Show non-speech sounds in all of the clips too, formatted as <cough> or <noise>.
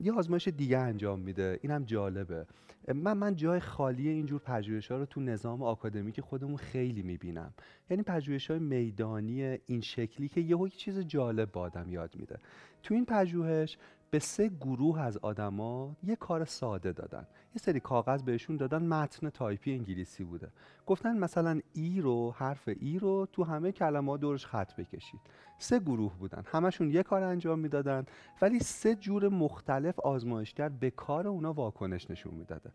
یه آزمایش دیگه انجام میده اینم جالبه من من جای خالی اینجور پژوهش‌ها رو تو نظام که خودمون خیلی میبینم یعنی های میدانی این شکلی که یهو یه چیز جالب به آدم یاد میده تو این پژوهش به سه گروه از آدما یه کار ساده دادن یه سری کاغذ بهشون دادن متن تایپی انگلیسی بوده گفتن مثلا ای رو حرف ای رو تو همه کلمات دورش خط بکشید سه گروه بودن همشون یه کار انجام میدادن ولی سه جور مختلف آزمایشگر به کار اونا واکنش نشون میداده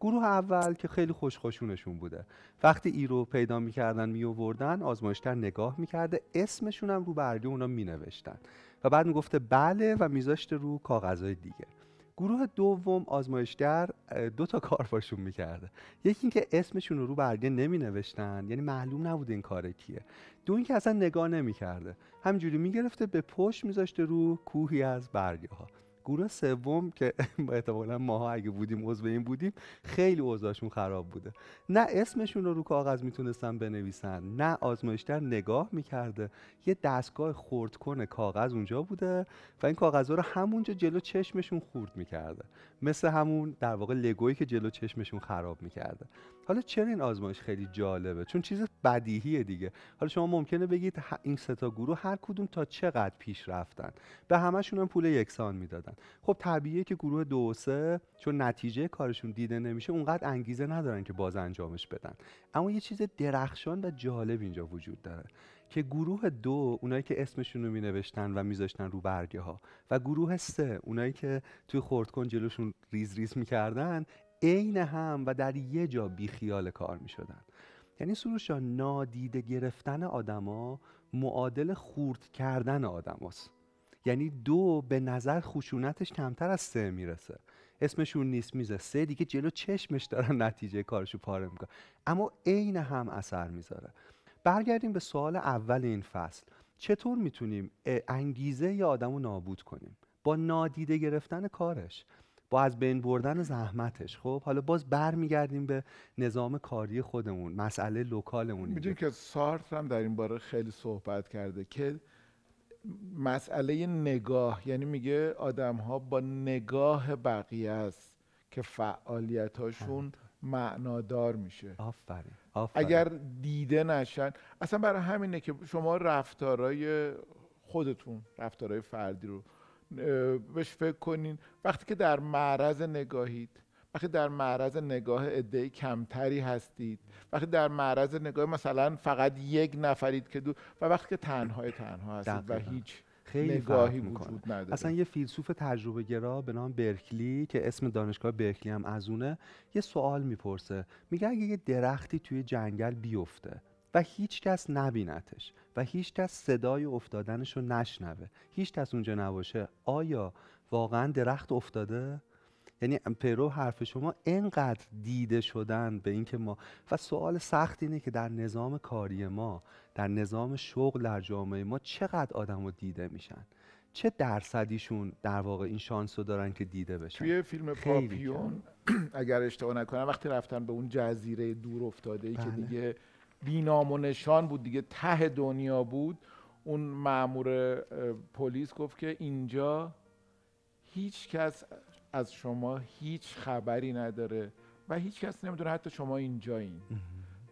گروه اول که خیلی خوش خوشونشون بوده وقتی ای رو پیدا میکردن میووردن آزمایشگر نگاه میکرده اسمشون هم رو برگه اونا مینوشتن و بعد میگفته بله و میذاشته رو کاغذهای دیگه گروه دوم آزمایشگر دو تا کار باشون میکرده یکی اینکه اسمشون رو رو برگه نمی نوشتن یعنی معلوم نبود این کار کیه دو اینکه اصلا نگاه نمیکرده همجوری میگرفته به پشت میذاشته رو کوهی از برگه ها گروه سوم که <laughs> احتمالا ماها اگه بودیم عضو این بودیم خیلی اوضاعشون خراب بوده نه اسمشون رو رو کاغذ میتونستن بنویسن نه آزمایشتر نگاه میکرده یه دستگاه خورد کنه کاغذ اونجا بوده و این کاغذ رو همونجا جلو چشمشون خورد میکرده مثل همون در واقع لگویی که جلو چشمشون خراب میکرده حالا چرا این آزمایش خیلی جالبه چون چیز بدیهیه دیگه حالا شما ممکنه بگید این سه تا گروه هر کدوم تا چقدر پیش رفتن به همشون هم پول یکسان میدادن خب طبیعیه که گروه دو و سه چون نتیجه کارشون دیده نمیشه اونقدر انگیزه ندارن که باز انجامش بدن اما یه چیز درخشان و جالب اینجا وجود داره که گروه دو اونایی که اسمشون رو می نوشتن و میذاشتن رو برگه ها و گروه سه اونایی که توی خردکن جلوشون ریز ریز میکردن عین هم و در یه جا خیال کار می شدن. یعنی سروشا نادیده گرفتن آدما معادل خورد کردن آدماست یعنی دو به نظر خشونتش کمتر از سه میرسه اسمشون نیست میزه سه دیگه جلو چشمش دارن نتیجه کارشو پاره میکنه اما عین هم اثر میذاره برگردیم به سوال اول این فصل چطور میتونیم انگیزه ی آدم رو نابود کنیم با نادیده گرفتن کارش با از بین بردن زحمتش خب حالا باز برمیگردیم به نظام کاری خودمون مسئله لوکالمون میدونی که سارت هم در این باره خیلی صحبت کرده که مسئله نگاه یعنی میگه آدم ها با نگاه بقیه است که فعالیت هاشون معنادار میشه آفرین اگر دیده نشن اصلا برای همینه که شما رفتارای خودتون رفتارای فردی رو بهش فکر کنین وقتی که در معرض نگاهید وقتی در معرض نگاه عده کمتری هستید وقتی در معرض نگاه مثلا فقط یک نفرید که دو و وقتی که تنهای تنها هستید و هیچ خیلی نگاهی وجود نداره اصلا یه فیلسوف تجربه گرا به نام برکلی که اسم دانشگاه برکلی هم از اونه یه سوال میپرسه میگه اگه یه درختی توی جنگل بیفته و هیچ کس نبینتش و هیچ کس صدای افتادنش رو نشنوه هیچ کس اونجا نباشه آیا واقعا درخت افتاده یعنی پیرو حرف شما انقدر دیده شدن به اینکه ما و سوال سخت اینه که در نظام کاری ما در نظام شغل در جامعه ما چقدر آدم رو دیده میشن چه درصدیشون در واقع این شانس رو دارن که دیده بشن توی فیلم پاپیون <clears throat> اگر اشتباه نکنم وقتی رفتن به اون جزیره دور افتاده ای که بله. دیگه بینام و نشان بود دیگه ته دنیا بود اون مامور پلیس گفت که اینجا هیچ کس از شما هیچ خبری نداره و هیچ کس نمیدونه حتی شما این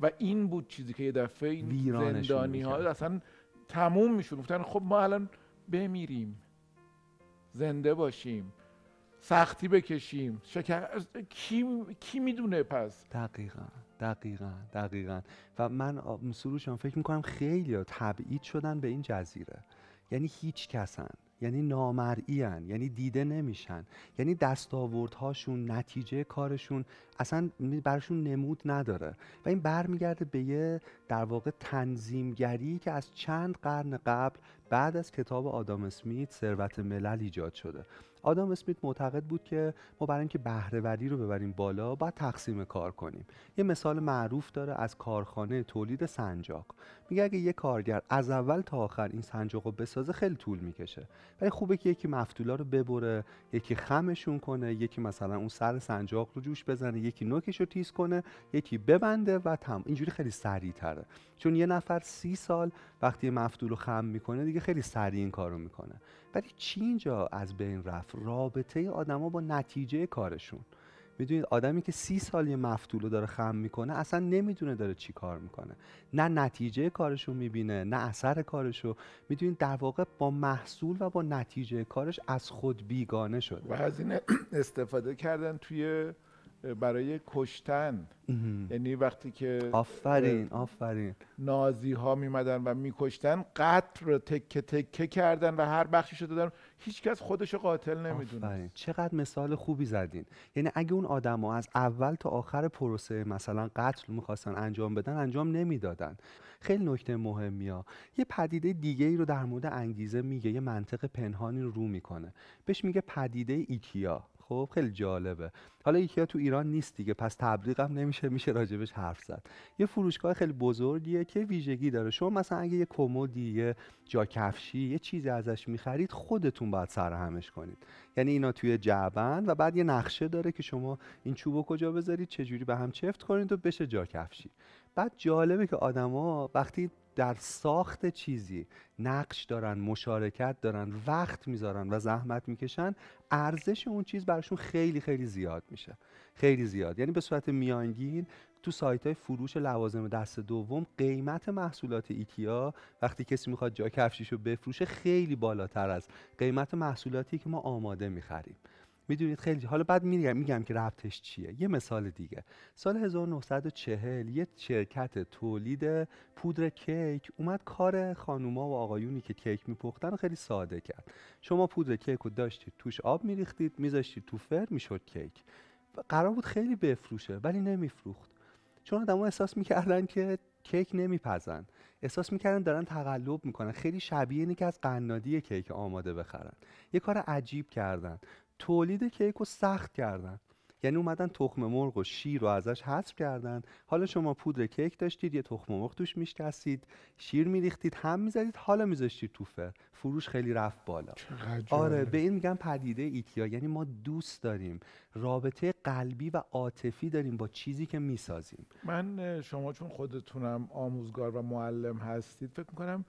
و این بود چیزی که یه دفعه این زندانی ها اصلا تموم میشد گفتن خب ما الان بمیریم زنده باشیم سختی بکشیم شکر کی, کی میدونه پس دقیقا دقیقا دقیقا و من سروشان فکر میکنم خیلی ها تبعید شدن به این جزیره یعنی هیچ کسن یعنی نامرئی یعنی دیده نمیشن یعنی دستاوردهاشون نتیجه کارشون اصلا برشون نمود نداره و این برمیگرده به یه در واقع تنظیمگری که از چند قرن قبل بعد از کتاب آدام اسمیت ثروت ملل ایجاد شده آدم اسمیت معتقد بود که ما برای اینکه بهرهوری رو ببریم بالا باید تقسیم کار کنیم یه مثال معروف داره از کارخانه تولید سنجاق میگه اگه یه کارگر از اول تا آخر این سنجاق رو بسازه خیلی طول میکشه ولی خوبه که یکی مفتولا رو ببره یکی خمشون کنه یکی مثلا اون سر سنجاق رو جوش بزنه یکی نوکش رو تیز کنه یکی ببنده و تم اینجوری خیلی سریع تره چون یه نفر سی سال وقتی مفتول رو خم میکنه دیگه خیلی سریع این کارو میکنه ولی چی اینجا از بین رفت رابطه آدما با نتیجه کارشون میدونید آدمی که سی سال یه مفتول رو داره خم میکنه اصلا نمیدونه داره چی کار میکنه نه نتیجه کارش رو میبینه نه اثر کارش رو میدونید در واقع با محصول و با نتیجه کارش از خود بیگانه شده و از این استفاده کردن توی برای کشتن یعنی وقتی که آفرین آفرین نازی ها میمدن و میکشتن قتل رو تکه تکه کردن و هر بخشی شده دادن هیچکس خودش قاتل نمیدونه چقدر مثال خوبی زدین یعنی اگه اون آدم ها از اول تا آخر پروسه مثلا قتل میخواستن انجام بدن انجام نمیدادن خیلی نکته مهمی ها یه پدیده دیگه ای رو در مورد انگیزه میگه یه منطق پنهانی رو رو میکنه بهش میگه پدیده ایکیا خب خیلی جالبه حالا ایکیا تو ایران نیست دیگه پس تبلیغ هم نمیشه میشه راجبش حرف زد یه فروشگاه خیلی بزرگیه که ویژگی داره شما مثلا اگه یه کمدی یه جاکفشی یه چیزی ازش میخرید خودتون باید سرهمش کنید یعنی اینا توی جعبن و بعد یه نقشه داره که شما این چوبو کجا بذارید چجوری به هم چفت کنید و بشه جاکفشی بعد جالبه که آدما وقتی در ساخت چیزی نقش دارن مشارکت دارن وقت میذارن و زحمت میکشن ارزش اون چیز براشون خیلی خیلی زیاد میشه خیلی زیاد یعنی به صورت میانگین تو سایت های فروش لوازم دست دوم قیمت محصولات ایکیا وقتی کسی میخواد جا کفشیشو بفروشه خیلی بالاتر از قیمت محصولاتی که ما آماده میخریم میدونید خیلی حالا بعد میگم میگم که ربطش چیه یه مثال دیگه سال 1940 یه شرکت تولید پودر کیک اومد کار خانوما و آقایونی که کیک میپختن خیلی ساده کرد شما پودر کیک رو داشتید توش آب میریختید میذاشتید تو فر میشد کیک قرار بود خیلی بفروشه ولی نمیفروخت چون آدما احساس میکردن که کیک نمیپزن احساس میکردن دارن تقلب میکنن خیلی شبیه اینه که از قنادی کیک آماده بخرن یه کار عجیب کردن تولید کیک رو سخت کردن یعنی اومدن تخم مرغ و شیر رو ازش حذف کردن حالا شما پودر کیک داشتید یه تخم مرغ توش میشکستید شیر میریختید هم میزدید حالا میذاشتید تو فر فروش خیلی رفت بالا آره به این میگن پدیده ایکیا یعنی ما دوست داریم رابطه قلبی و عاطفی داریم با چیزی که میسازیم من شما چون خودتونم آموزگار و معلم هستید فکر میکنم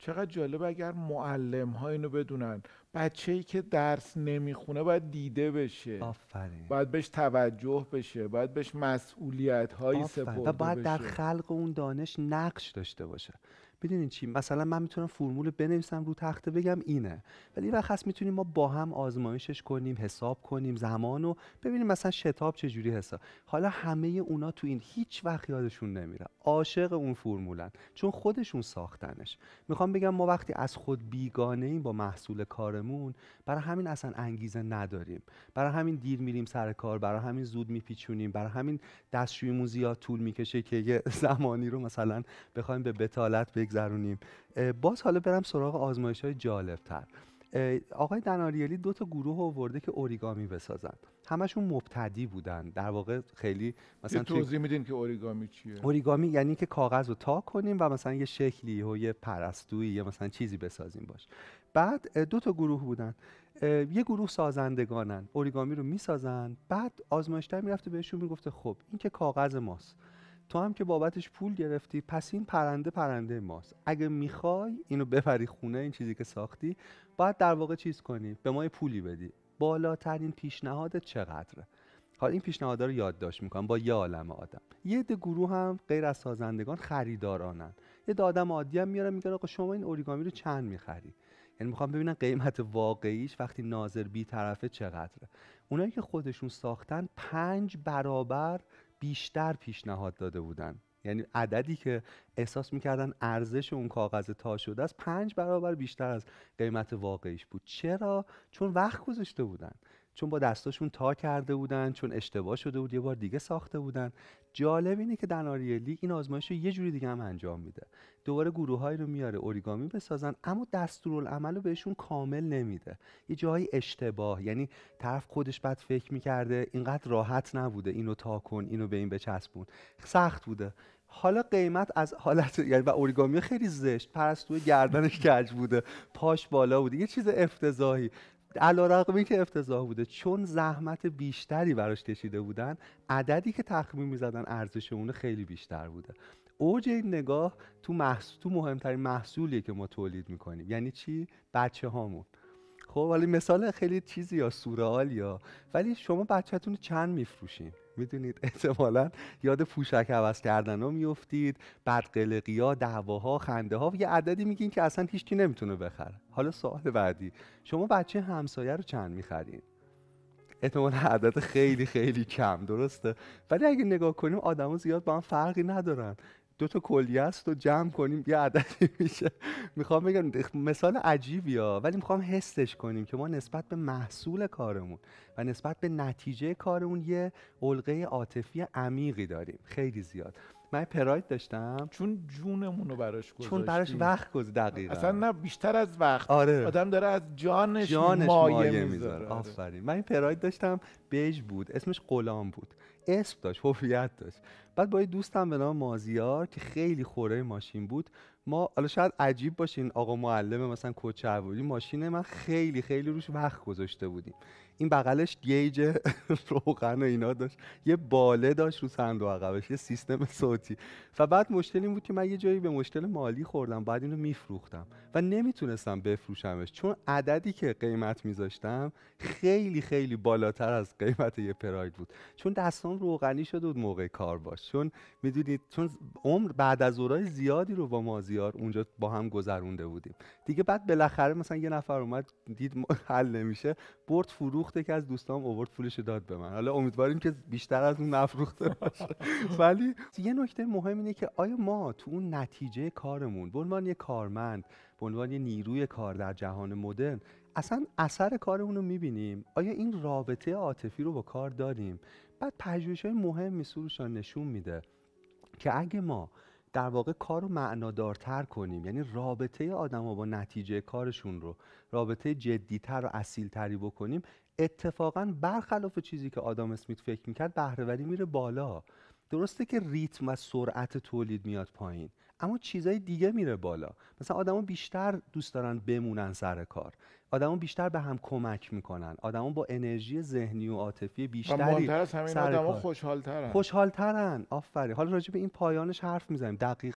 چقدر جالب اگر معلم ها اینو بدونن بچه که درس نمیخونه باید دیده بشه آفرین باید بهش توجه بشه باید بهش مسئولیت هایی سپرده و باید در خلق اون دانش نقش داشته باشه میدونین چی مثلا من میتونم فرمول بنویسم رو تخته بگم اینه ولی هست میتونیم ما با هم آزمایشش کنیم حساب کنیم زمان و ببینیم مثلا شتاب چه جوری حساب حالا همه اونا تو این هیچ وقت یادشون نمیره عاشق اون فرمولن چون خودشون ساختنش میخوام بگم ما وقتی از خود بیگانه ایم با محصول کارمون برای همین اصلا انگیزه نداریم برای همین دیر میریم سر کار برای همین زود میپیچونیم برای همین دستشویمون زیاد طول میکشه که یه <laughs> زمانی رو مثلا بخوایم به بتالت بگیم باز حالا برم سراغ آزمایش های جالب تر آقای دناریلی دو تا گروه آورده که اوریگامی بسازن همشون مبتدی بودن در واقع خیلی مثلا توضیح میدین که اوریگامی چیه اوریگامی یعنی که کاغذ رو تا کنیم و مثلا یه شکلی و یه پرستویی یا مثلا چیزی بسازیم باش بعد دو تا گروه بودن یه گروه سازندگانن اوریگامی رو میسازن بعد آزمایشتر میرفته بهشون میگفته خب این که کاغذ ماست تو هم که بابتش پول گرفتی پس این پرنده پرنده ماست اگه میخوای اینو ببری خونه این چیزی که ساختی باید در واقع چیز کنی به ما پولی بدی بالاترین پیشنهادت چقدره حالا این پیشنهادها رو یادداشت میکنم با یه عالم آدم یه ده گروه هم غیر از سازندگان خریدارانن یه ده آدم عادی هم میارن میگن آقا شما این اوریگامی رو چند میخری یعنی میخوام ببینن قیمت واقعیش وقتی ناظر بی طرفه چقدره اونایی که خودشون ساختن پنج برابر بیشتر پیشنهاد داده بودن یعنی عددی که احساس میکردن ارزش اون کاغذ تا شده است پنج برابر بیشتر از قیمت واقعیش بود چرا چون وقت گذاشته بودن چون با دستاشون تا کرده بودن چون اشتباه شده بود یه بار دیگه ساخته بودن جالب اینه که در لیگ این آزمایش رو یه جوری دیگه هم انجام میده دوباره گروههایی رو میاره اوریگامی بسازن اما دستورالعمل رو بهشون کامل نمیده یه جایی اشتباه یعنی طرف خودش بد فکر میکرده اینقدر راحت نبوده اینو تا کن اینو به این بچسبون سخت بوده حالا قیمت از حالت یعنی و اوریگامی خیلی زشت پرستوی گردنش کج بوده پاش بالا بوده یه چیز افتضاحی رقمی که افتضاح بوده چون زحمت بیشتری براش کشیده بودن عددی که تخمین میزدن ارزش اون خیلی بیشتر بوده اوج این نگاه تو محصول تو مهمترین محصولیه که ما تولید میکنیم یعنی چی بچه هامون خب ولی مثال خیلی چیزی یا سورال یا ولی شما بچهتون چند میفروشین میدونید <laughs> احتمالا یاد پوشک عوض کردن ها میفتید قلقی ها دعواها خنده ها یه عددی میگین که اصلا هیچکی نمیتونه بخره حالا سوال بعدی شما بچه همسایه رو چند میخرین احتمال عدد خیلی خیلی کم درسته ولی اگه نگاه کنیم آدما زیاد با هم فرقی ندارن دو تا کلیه است و جمع کنیم یه عددی <laughs> میشه میخوام بگم مثال عجیبی ها ولی میخوام حسش کنیم که ما نسبت به محصول کارمون و نسبت به نتیجه کارمون یه علقه عاطفی عمیقی داریم خیلی زیاد من پراید داشتم چون جونمون رو براش گذاشتیم چون براش وقت گذاشت دقیقا اصلا نه بیشتر از وقت آره. آدم داره از جانش, مایه, مایه میذاره آفرین من پراید داشتم بیج بود اسمش غلام بود اسم داشت هویت داشت بعد با یه دوستم به نام مازیار که خیلی خوره ماشین بود ما حالا شاید عجیب باشین آقا معلم مثلا کوچه ماشین من خیلی خیلی روش وقت گذاشته بودیم این بغلش گیج <laughs> روغن و اینا داشت یه باله داشت رو صندوق عقبش یه سیستم صوتی و بعد مشکل این بود که من یه جایی به مشکل مالی خوردم بعد اینو میفروختم و نمیتونستم بفروشمش چون عددی که قیمت میذاشتم خیلی خیلی بالاتر از قیمت یه پراید بود چون دستام روغنی شده بود موقع کار باش چون میدونید چون عمر بعد از اورای زیادی رو با مازیار اونجا با هم گذرونده بودیم دیگه بعد بالاخره مثلا یه نفر اومد دید حل نمیشه برد فروخت که از دوستام اوورد پولش داد به من حالا امیدواریم که بیشتر از اون نفروخته باشه <laughs> ولی یه نکته مهم اینه که آیا ما تو اون نتیجه کارمون به عنوان یه کارمند به عنوان یه نیروی کار در جهان مدرن اصلا اثر کارمون رو میبینیم آیا این رابطه عاطفی رو با کار داریم بعد پژوهش‌های مهمی سروشان نشون میده که اگه ما در واقع کار رو معنادارتر کنیم یعنی رابطه ها با نتیجه کارشون رو رابطه جدیتر و اصیلتری بکنیم اتفاقا برخلاف چیزی که آدم اسمیت فکر میکرد بهرهوری میره بالا درسته که ریتم و سرعت تولید میاد پایین اما چیزای دیگه میره بالا مثلا آدما بیشتر دوست دارن بمونن سر کار آدما بیشتر به هم کمک میکنن آدما با انرژی ذهنی و عاطفی بیشتری و کار خوشحالترن آفرین حالا راجع به این پایانش حرف میزنیم دقیق